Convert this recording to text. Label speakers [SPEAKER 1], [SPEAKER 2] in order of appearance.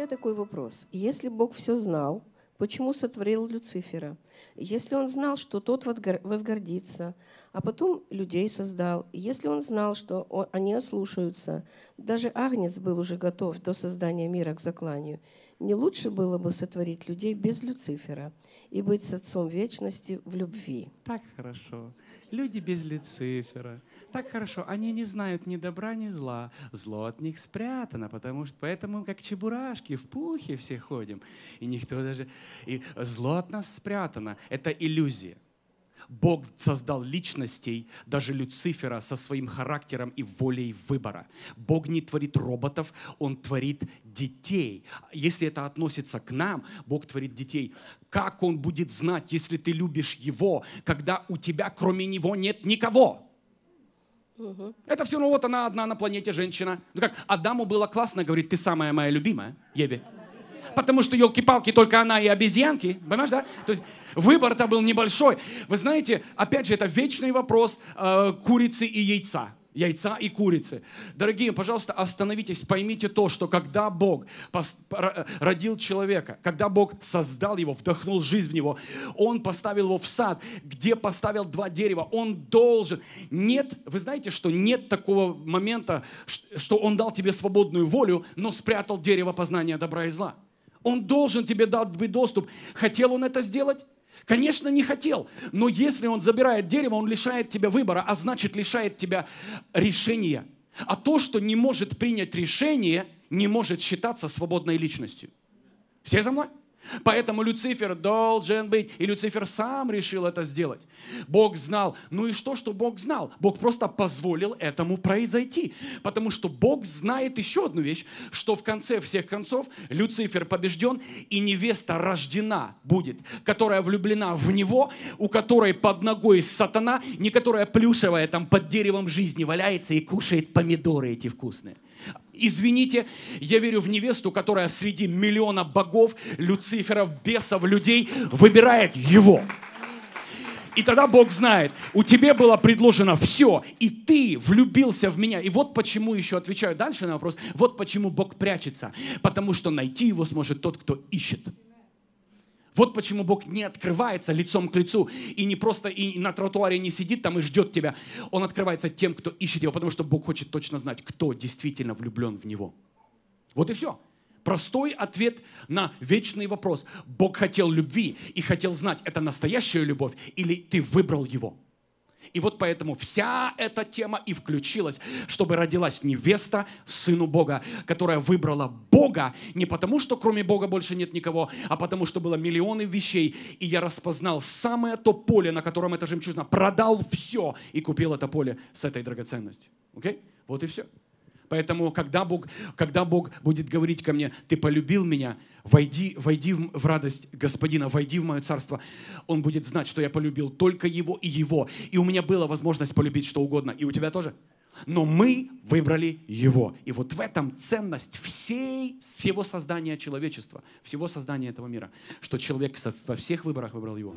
[SPEAKER 1] меня такой вопрос. Если Бог все знал, почему сотворил Люцифера? Если он знал, что тот возгордится, а потом людей создал, если он знал, что они ослушаются, даже Агнец был уже готов до создания мира к закланию – не лучше было бы сотворить людей без Люцифера и быть с Отцом Вечности в любви. Так
[SPEAKER 2] хорошо. Люди без Люцифера. Так хорошо. Они не знают ни добра, ни зла. Зло от них спрятано, потому что поэтому как чебурашки в пухе все ходим. И никто даже... И зло от нас спрятано. Это иллюзия. Бог создал личностей, даже Люцифера, со своим характером и волей выбора. Бог не творит роботов, Он творит детей. Если это относится к нам, Бог творит детей. Как Он будет знать, если ты любишь Его, когда у тебя кроме Него нет никого? Угу. Это все, ну вот она одна на планете женщина. Ну как, Адаму было классно, говорит, ты самая моя любимая, Еве. Потому что елки-палки только она и обезьянки. Понимаешь, да? То есть выбор-то был небольшой. Вы знаете, опять же, это вечный вопрос э, курицы и яйца яйца и курицы. Дорогие, пожалуйста, остановитесь, поймите то, что когда Бог родил человека, когда Бог создал его, вдохнул жизнь в него, Он поставил его в сад, где поставил два дерева, Он должен. Нет, вы знаете, что нет такого момента, что Он дал тебе свободную волю, но спрятал дерево познания добра и зла. Он должен тебе дать доступ. Хотел он это сделать? Конечно, не хотел. Но если он забирает дерево, он лишает тебя выбора, а значит лишает тебя решения. А то, что не может принять решение, не может считаться свободной личностью. Все за мной? Поэтому Люцифер должен быть. И Люцифер сам решил это сделать. Бог знал. Ну и что, что Бог знал? Бог просто позволил этому произойти. Потому что Бог знает еще одну вещь, что в конце всех концов Люцифер побежден, и невеста рождена будет, которая влюблена в него, у которой под ногой сатана, не которая плюшевая там под деревом жизни валяется и кушает помидоры эти вкусные. Извините, я верю в невесту, которая среди миллиона богов, люциферов, бесов, людей выбирает его. И тогда Бог знает, у тебя было предложено все, и ты влюбился в меня. И вот почему еще отвечаю дальше на вопрос, вот почему Бог прячется. Потому что найти его сможет тот, кто ищет. Вот почему Бог не открывается лицом к лицу и не просто и на тротуаре не сидит там и ждет тебя. Он открывается тем, кто ищет его, потому что Бог хочет точно знать, кто действительно влюблен в него. Вот и все. Простой ответ на вечный вопрос. Бог хотел любви и хотел знать, это настоящая любовь или ты выбрал его. И вот поэтому вся эта тема и включилась, чтобы родилась невеста Сыну Бога, которая выбрала Бога не потому, что кроме Бога больше нет никого, а потому, что было миллионы вещей, и я распознал самое то поле, на котором эта жемчужина, продал все и купил это поле с этой драгоценностью. Окей? Okay? Вот и все. Поэтому, когда Бог, когда Бог будет говорить ко мне, ты полюбил меня, войди, войди в, радость Господина, войди в мое царство, он будет знать, что я полюбил только его и его. И у меня была возможность полюбить что угодно. И у тебя тоже? Но мы выбрали его. И вот в этом ценность всей, всего создания человечества, всего создания этого мира, что человек во всех выборах выбрал его.